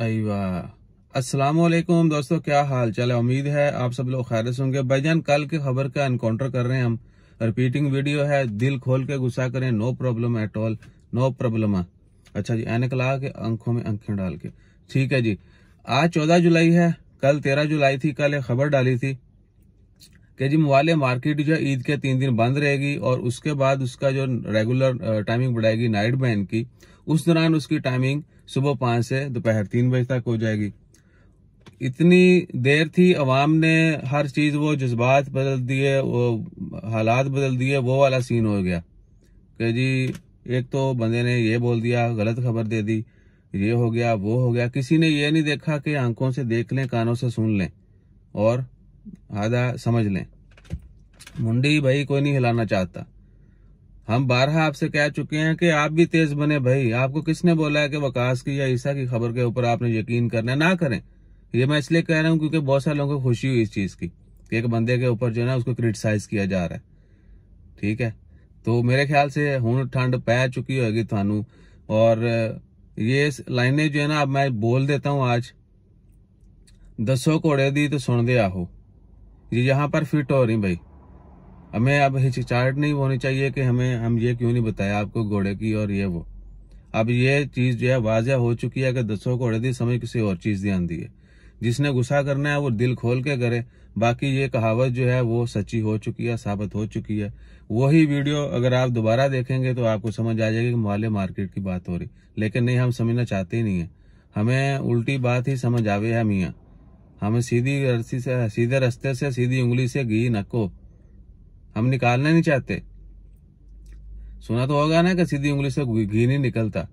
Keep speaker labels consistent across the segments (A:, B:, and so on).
A: वालेकुम दोस्तों क्या हाल चाल है उम्मीद है आप सब लोग खैर होंगे भाईजान कल की खबर का एनकाउंटर कर रहे हैं हम रिपीटिंग वीडियो है दिल खोल के गुस्सा करें no problem at all no problem अच्छा जी एनक ला के आंखों में आंखें डाल के ठीक है जी आज चौदह जुलाई है कल तेरह जुलाई थी कल एक खबर डाली थी कि जी मोबाइल मार्केट जो है ईद के तीन दिन बंद रहेगी और उसके बाद उसका जो रेगुलर टाइमिंग बढ़ाएगी नाइट बैन की उस दौरान उसकी टाइमिंग सुबह पाँच से दोपहर तीन बजे तक हो जाएगी इतनी देर थी आवाम ने हर चीज़ वो जज्बात बदल दिए वो हालात बदल दिए वो वाला सीन हो गया कि जी एक तो बंदे ने ये बोल दिया गलत खबर दे दी ये हो गया वो हो गया किसी ने ये नहीं देखा कि आंखों से देख लें कानों से सुन लें और आधा समझ लें मुंडी भाई कोई नहीं हिलाना चाहता हम बारह आपसे कह चुके हैं कि आप भी तेज बने भाई आपको किसने बोला है कि वकास की या ईसा की खबर के ऊपर आपने यकीन करना ना करें ये मैं इसलिए कह रहा हूँ क्योंकि बहुत सारे लोगों को खुशी हुई इस चीज़ की कि एक बंदे के ऊपर जो है ना उसको क्रिटिसाइज किया जा रहा है ठीक है तो मेरे ख्याल से हूं ठंड पै चुकी होगी थानू और ये लाइने जो है ना अब मैं बोल देता हूँ आज दसो घोड़े दी तो सुन दे आहो ये यहां पर फिट हो रही भाई हमें अब हिचकिचाहट नहीं होनी चाहिए कि हमें हम ये क्यों नहीं बताया आपको घोड़े की और ये वो अब ये चीज़ जो है वाजह हो चुकी है कि दसों को अड़दी समय किसी और चीज़ ध्यान दी है जिसने गुस्सा करना है वो दिल खोल के करे बाकी ये कहावत जो है वो सच्ची हो चुकी है साबित हो चुकी है वही वीडियो अगर आप दोबारा देखेंगे तो आपको समझ आ जाएगी कि माले मार्केट की बात हो रही लेकिन नहीं हम समझना चाहते ही नहीं है हमें उल्टी बात ही समझ आवे है मियाँ हमें सीधी रस्सी से सीधे रस्ते से सीधी उंगली से घी नको हम निकालना नहीं चाहते सुना तो होगा ना कि सीधी उंगली से घी नहीं निकलता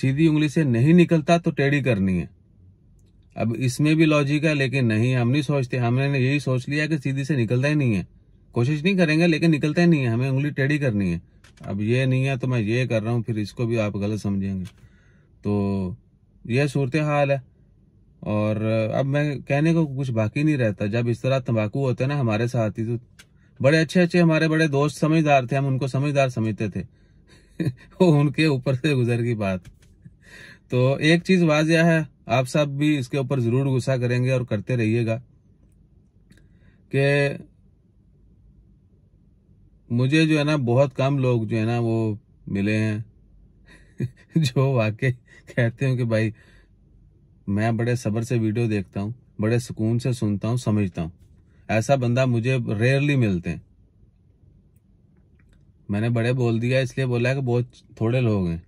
A: सीधी उंगली से नहीं निकलता तो टेढ़ी करनी है अब इसमें भी लॉजिक है लेकिन नहीं हम नहीं सोचते हमने यही सोच लिया कि सीधी से निकलता ही नहीं है कोशिश नहीं करेंगे लेकिन निकलता ही नहीं है हमें उंगली टेढ़ी करनी है अब ये नहीं है तो मैं ये कर रहा हूँ फिर इसको भी आप गलत समझेंगे तो यह सूरत हाल है और अब मैं कहने को कुछ बाकी नहीं रहता जब इस तरह तंबाकू होते हैं ना हमारे साथ ही तो बड़े अच्छे अच्छे हमारे बड़े दोस्त समझदार थे हम उनको समझदार समझते थे वो उनके ऊपर से गुजर की बात तो एक चीज वाजिया है आप सब भी इसके ऊपर जरूर गुस्सा करेंगे और करते रहिएगा कि मुझे जो है ना बहुत कम लोग जो है ना वो मिले हैं जो वाकई कहते हो कि भाई मैं बड़े सब्र से वीडियो देखता हूँ बड़े सुकून से सुनता हूँ समझता हूँ ऐसा बंदा मुझे रेयरली मिलते हैं मैंने बड़े बोल दिया इसलिए बोला है कि बहुत थोड़े लोग हैं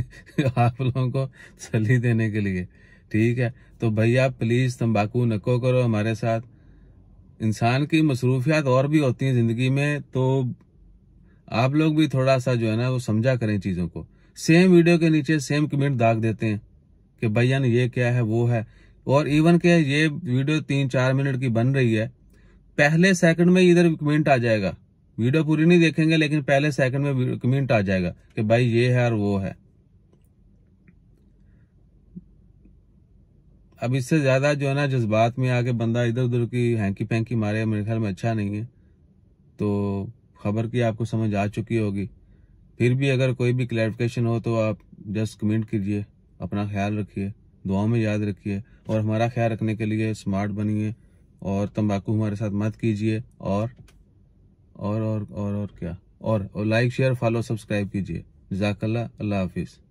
A: आप लोगों को सली देने के लिए ठीक है तो भैया प्लीज़ तंबाकू नको करो हमारे साथ इंसान की मसरूफियात और भी होती हैं ज़िंदगी में तो आप लोग भी थोड़ा सा जो है ना वो समझा करें चीज़ों को सेम वीडियो के नीचे सेम कमेंट दाग देते हैं कि भैया ने ये क्या है वो है और इवन के ये वीडियो तीन चार मिनट की बन रही है पहले सेकंड में इधर कमेंट आ जाएगा वीडियो पूरी नहीं देखेंगे लेकिन पहले सेकंड में कमेंट आ जाएगा कि भाई ये है और वो है अब इससे ज्यादा जो है ना जज्बात में आके बंदा इधर उधर की हैंकी पैंकी मारे मेरे ख्याल में अच्छा नहीं है तो खबर की आपको समझ आ चुकी होगी फिर भी अगर कोई भी क्लैरिफिकेशन हो तो आप जस्ट कमेंट कीजिए अपना ख्याल रखिए दुआओं में याद रखिए और हमारा ख्याल रखने के लिए स्मार्ट बनिए और तंबाकू हमारे साथ मत कीजिए और और और और और क्या और, और लाइक शेयर फॉलो सब्सक्राइब कीजिए जजाकल्ला अल्लाह हाफिज़